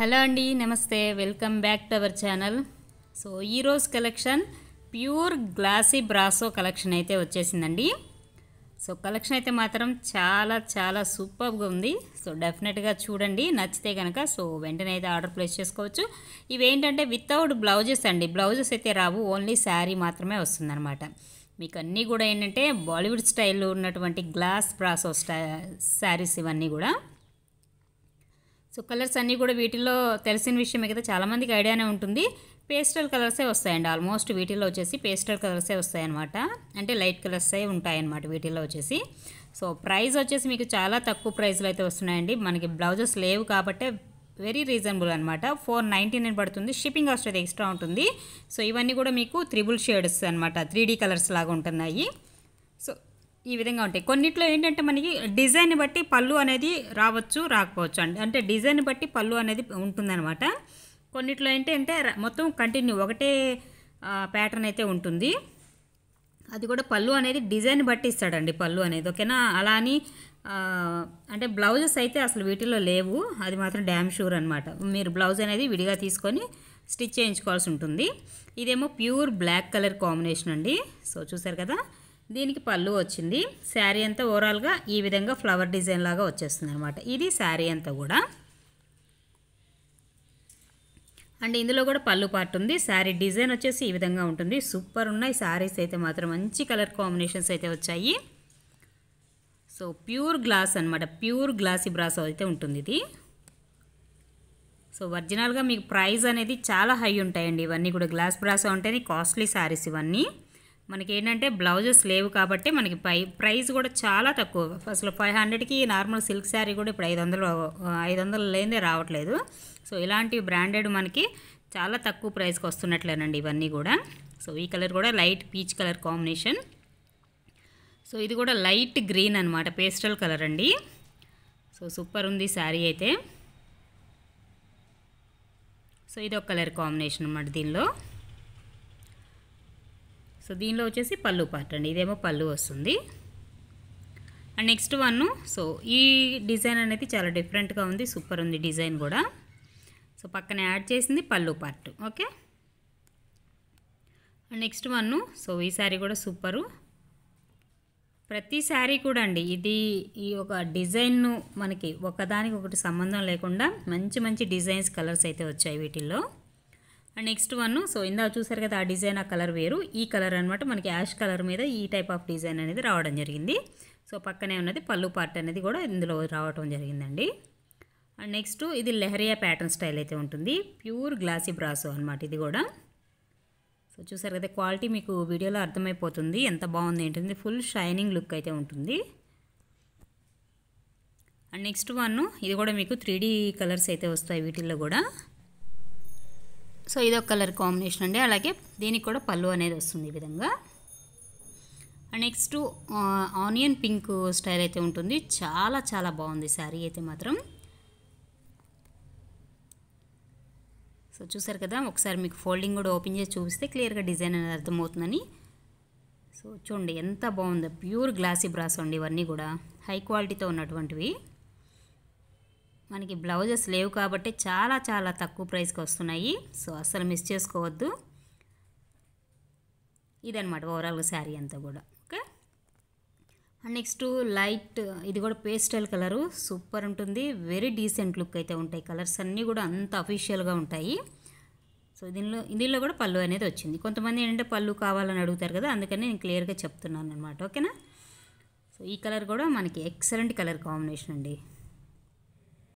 hello అండి నమస్తే welcome back to our channel so ఈరోజు collection pure glossy brasso collection అయితే వచ్చేసిందండి సో కలెక్షన్ అయితే మాత్రం చాలా చాలా సూపర్గా ఉంది సో డెఫినెట్గా చూడండి నచ్చితే కనుక సో వెంటనే అయితే ఆర్డర్ ప్లేస్ చేసుకోవచ్చు ఇవేంటంటే వితౌట్ బ్లౌజెస్ అండి బ్లౌజెస్ అయితే రావు ఓన్లీ శారీ మాత్రమే వస్తుందన్నమాట మీకు అన్నీ కూడా ఏంటంటే బాలీవుడ్ స్టైల్లో ఉన్నటువంటి గ్లాస్ బ్రాసో స్టా ఇవన్నీ కూడా సో కలర్స్ అన్నీ కూడా వీటిలో తెలిసిన మీకు కదా చాలామందికి ఐడియానే ఉంటుంది పేస్టల్ కలర్సే వస్తాయండి ఆల్మోస్ట్ వీటిలో వచ్చేసి పేస్టల్ కలర్సే వస్తాయన్నమాట అంటే లైట్ కలర్సే ఉంటాయన్నమాట వీటిలో వచ్చేసి సో ప్రైస్ వచ్చేసి మీకు చాలా తక్కువ ప్రైస్లో అయితే వస్తున్నాయండి మనకి బ్లౌజెస్ లేవు కాబట్టే వెరీ రీజనబుల్ అనమాట ఫోర్ నైంటీ నైన్ పడుతుంది షిప్పింగ్ కాస్ట్ అయితే ఎక్స్ట్రా ఉంటుంది సో ఇవన్నీ కూడా మీకు త్రిబుల్ షేడ్స్ అనమాట త్రీ కలర్స్ లాగా ఉంటున్నాయి ఈ విధంగా ఉంటాయి కొన్నిట్లో ఏంటంటే మనకి డిజైన్ బట్టి పళ్ళు అనేది రావచ్చు రాకపోవచ్చు అండి అంటే డిజైన్ బట్టి పళ్ళు అనేది ఉంటుందన్నమాట కొన్నిట్లో ఏంటంటే మొత్తం కంటిన్యూ ఒకటే ప్యాటర్న్ అయితే ఉంటుంది అది కూడా పళ్ళు అనేది డిజైన్ బట్టి ఇస్తాడండి పళ్ళు అనేది ఓకేనా అలా అని అంటే బ్లౌజెస్ అయితే అసలు వీటిలో లేవు అది మాత్రం డ్యామ్ షూర్ అనమాట మీరు బ్లౌజ్ అనేది విడిగా తీసుకొని స్టిచ్ చేయించుకోవాల్సి ఉంటుంది ఇదేమో ప్యూర్ బ్లాక్ కలర్ కాంబినేషన్ అండి సో చూసారు కదా దీనికి పళ్ళు వచ్చింది శారీ అంతా ఓవరాల్గా ఈ విధంగా ఫ్లవర్ డిజైన్ లాగా వచ్చేస్తుంది అనమాట ఇది శారీ అంతా కూడా అండ్ ఇందులో కూడా పళ్ళు పార్ట్ ఉంది శారీ డిజైన్ వచ్చేసి ఈ విధంగా ఉంటుంది సూపర్ ఉన్నాయి శారీస్ అయితే మాత్రం మంచి కలర్ కాంబినేషన్స్ అయితే వచ్చాయి సో ప్యూర్ గ్లాస్ అనమాట ప్యూర్ గ్లాసీ బ్రాస్ అయితే ఉంటుంది ఇది సో ఒరిజినల్గా మీకు ప్రైస్ అనేది చాలా హై ఉంటాయండి ఇవన్నీ కూడా గ్లాస్ బ్రాస్ ఉంటేనే కాస్ట్లీ శారీస్ ఇవన్నీ మనకి ఏంటంటే బ్లౌజెస్ లేవు కాబట్టి మనకి పై ప్రైస్ కూడా చాలా తక్కువ అసలు ఫైవ్ హండ్రెడ్కి నార్మల్ సిల్క్ శారీ కూడా ఇప్పుడు ఐదు వందలు ఐదు వందలు లేదే రావట్లేదు సో ఇలాంటి బ్రాండెడ్ మనకి చాలా తక్కువ ప్రైస్కి వస్తున్నట్లేనండి ఇవన్నీ కూడా సో ఈ కలర్ కూడా light peach colour combination so ఇది కూడా లైట్ గ్రీన్ అనమాట పేస్టల్ కలర్ అండి సో సూపర్ ఉంది శారీ అయితే సో ఇది ఒక కలర్ కాంబినేషన్ అనమాట దీనిలో సో దీనిలో వచ్చేసి పళ్ళు పార్ట్ అండి ఇదేమో పళ్ళు వస్తుంది అండ్ నెక్స్ట్ వన్ సో ఈ డిజైన్ అనేది చాలా డిఫరెంట్గా ఉంది సూపర్ ఉంది డిజైన్ కూడా సో పక్కన యాడ్ చేసింది పళ్ళు part okay and next one so ఈ శారీ కూడా సూపరు ప్రతి శారీ కూడా అండి ఇది ఈ ఒక డిజైన్ను మనకి ఒకదానికి ఒకటి సంబంధం లేకుండా మంచి మంచి డిజైన్స్ కలర్స్ అయితే వచ్చాయి వీటిల్లో అండ్ నెక్స్ట్ వన్ సో ఇందా చూసారు కదా ఆ డిజైన్ ఆ కలర్ వేరు ఈ కలర్ అనమాట మనకి యాష్ కలర్ మీద ఈ టైప్ ఆఫ్ డిజైన్ అనేది రావడం జరిగింది సో పక్కనే ఉన్నది పళ్ళు పార్ట్ అనేది కూడా ఇందులో రావడం జరిగిందండి అండ్ నెక్స్ట్ ఇది లెహరియా ప్యాటర్న్ స్టైల్ అయితే ఉంటుంది ప్యూర్ గ్లాసీ బ్రాసో అనమాట ఇది కూడా సో చూసారు కదా క్వాలిటీ మీకు వీడియోలో అర్థమైపోతుంది ఎంత బాగుంది ఏంటంటే ఫుల్ షైనింగ్ లుక్ అయితే ఉంటుంది అండ్ నెక్స్ట్ వన్ ఇది కూడా మీకు త్రీ కలర్స్ అయితే వస్తాయి వీటిల్లో కూడా సో ఇదొక కలర్ కాంబినేషన్ అండి అలాగే దీనికి కూడా పళ్ళు అనేది వస్తుంది ఈ విధంగా నెక్స్ట్ ఆనియన్ పింక్ స్టైల్ అయితే ఉంటుంది చాలా చాలా బాగుంది శారీ అయితే మాత్రం సో చూసారు కదా ఒకసారి మీకు ఫోల్డింగ్ కూడా ఓపెన్ చేసి చూపిస్తే క్లియర్గా డిజైన్ అనేది అర్థమవుతుందని సో చూడండి ఎంత బాగుందో ప్యూర్ గ్లాసీ బ్రాస్ అండి ఇవన్నీ కూడా హై క్వాలిటీతో ఉన్నటువంటివి మనకి బ్లౌజెస్ లేవు కాబట్టి చాలా చాలా తక్కువ ప్రైస్కి వస్తున్నాయి సో అస్సలు మిస్ చేసుకోవద్దు ఇదనమాట ఓవరాల్గా శారీ అంతా కూడా ఓకే నెక్స్ట్ లైట్ ఇది కూడా పేస్టల్ కలరు సూపర్ ఉంటుంది వెరీ డీసెంట్ లుక్ అయితే ఉంటాయి కలర్స్ అన్నీ కూడా అంత అఫీషియల్గా ఉంటాయి సో దీనిలో దీనిలో కూడా పళ్ళు అనేది వచ్చింది కొంతమంది ఏంటంటే పళ్ళు కావాలని అడుగుతారు కదా అందుకని నేను క్లియర్గా చెప్తున్నాను అనమాట ఓకేనా సో ఈ కలర్ కూడా మనకి ఎక్సలెంట్ కలర్ కాంబినేషన్ అండి